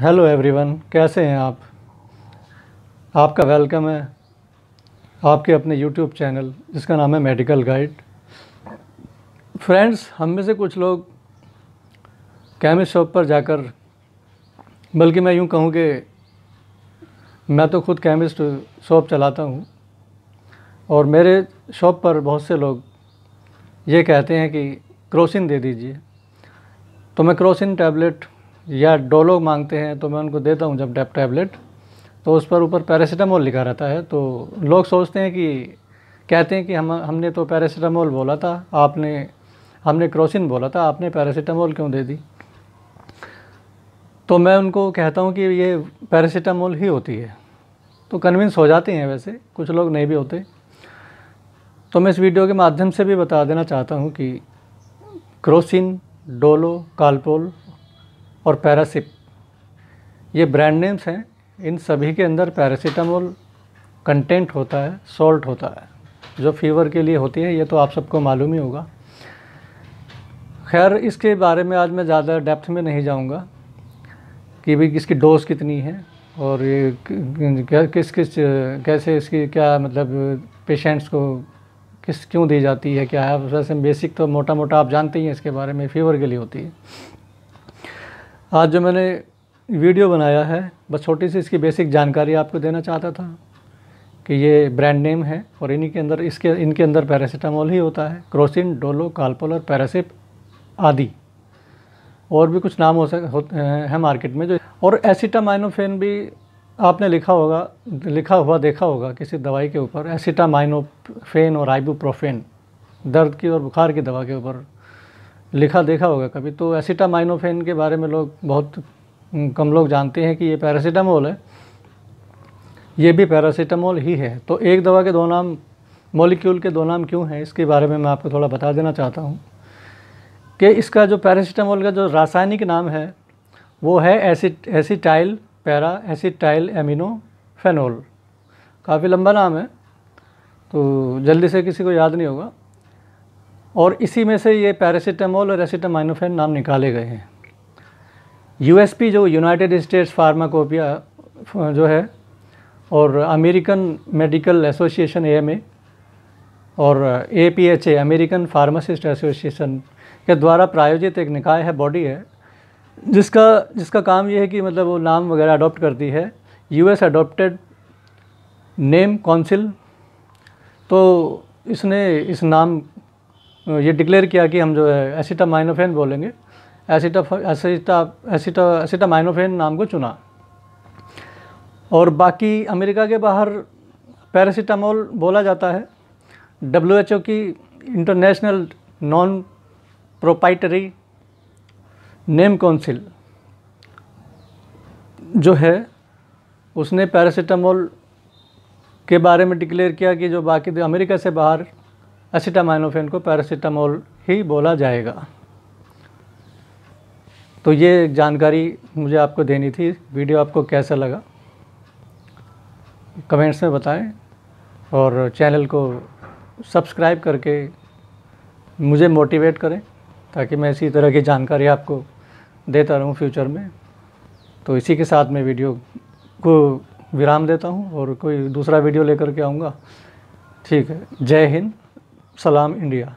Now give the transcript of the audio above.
hello everyone कैसे हैं आप आपका वेलकम है आपके अपने यूट्यूब चैनल जिसका नाम है मेडिकल गाइड फ्रेंड्स हम में से कुछ लोग केमिस्ट शॉप पर जाकर बल्कि मैं यूं कहूं कि मैं तो खुद केमिस्ट शॉप चलाता हूं और मेरे शॉप पर बहुत से लोग ये कहते हैं कि क्रोसिन दे दीजिए तो मैं क्रोसिन टैबलेट या डोलो मांगते हैं तो मैं उनको देता हूँ जब डेप टैबलेट तो उस पर ऊपर पैरासीटामोल लिखा रहता है तो लोग सोचते हैं कि कहते हैं कि हम हमने तो पैरासीटामोल बोला था आपने हमने क्रोसिन बोला था आपने पैरासीटामोल क्यों दे दी तो मैं उनको कहता हूँ कि ये पैरासीटामोल ही होती है तो कन्विंस हो जाते हैं वैसे कुछ लोग नहीं भी होते तो मैं इस वीडियो के माध्यम से भी बता देना चाहता हूँ कि क्रोसिन डोलो कालपोल और पैरासिप ये ब्रांड नेम्स हैं इन सभी के अंदर पैरासीटामोल कंटेंट होता है सॉल्ट होता है जो फीवर के लिए होती है ये तो आप सबको मालूम ही होगा खैर इसके बारे में आज मैं ज़्यादा डेप्थ में नहीं जाऊंगा कि भी इसकी डोज़ कितनी है और ये किस किस कैसे इसकी क्या मतलब पेशेंट्स को किस क्यों दी जाती है क्या है वैसे बेसिक तो मोटा मोटा आप जानते ही हैं इसके बारे में फीवर के लिए होती है आज जो मैंने वीडियो बनाया है बस छोटी सी इसकी बेसिक जानकारी आपको देना चाहता था कि ये ब्रांड नेम है और इन्हीं के अंदर इसके इनके अंदर पैरासीटामोल ही होता है क्रोसिन डोलो कालपोल और पैरासिप आदि और भी कुछ नाम हो सक हो, है मार्केट में जो और एसिटामाइनोफेन भी आपने लिखा होगा लिखा हुआ देखा होगा किसी दवाई के ऊपर एसिटामाइनोफेन और आइबूप्रोफेन दर्द की और बुखार की दवा के ऊपर लिखा देखा होगा कभी तो एसिटामाइनोफेन के बारे में लोग बहुत कम लोग जानते हैं कि ये पैरासीटामोल है ये भी पैरासीटामोल ही है तो एक दवा के दो नाम मॉलिक्यूल के दो नाम क्यों हैं इसके बारे में मैं आपको थोड़ा बता देना चाहता हूँ कि इसका जो पैरासीटामोल का जो रासायनिक नाम है वो है एसिट acetyl para acetyl amino phenol काफ़ी लंबा नाम है तो जल्दी से किसी को याद नहीं होगा और इसी में से ये पैरासीटामोल और एसिटामाइनोफेन नाम निकाले गए हैं यूएसपी जो यूनाइटेड स्टेट्स फार्माकोपिया जो है और अमेरिकन मेडिकल एसोसिएशन ए और ए अमेरिकन फार्मासिस्ट एसोसिएशन के द्वारा प्रायोजित एक निकाय है बॉडी है जिसका जिसका काम यह है कि मतलब वो नाम वगैरह अडॉप्ट करती है यूएस अडॉप्टेड नेम काउंसिल तो इसने इस नाम ये डिक्लेयर किया कि हम जो है एसिटामाइनोफेन बोलेंगे एसिटा एसिटा एसिटा एसिटामाइनोफेन नाम को चुना और बाकी अमेरिका के बाहर पैरासीटामोल बोला जाता है डब्ल्यू की international non proprietary name council जो है उसने पैरासीटामोल के बारे में डिक्लेयर किया कि जो बाकी अमेरिका से बाहर एसिटामाइनोफेन को पैरासीटामोल ही बोला जाएगा तो ये जानकारी मुझे आपको देनी थी वीडियो आपको कैसा लगा कमेंट्स में बताएं और चैनल को सब्सक्राइब करके मुझे मोटिवेट करें ताकि मैं इसी तरह की जानकारी आपको देता रहूं फ्यूचर में तो इसी के साथ मैं वीडियो को विराम देता हूं और कोई दूसरा वीडियो लेकर के आऊँगा ठीक है जय हिंद सलाम इंडिया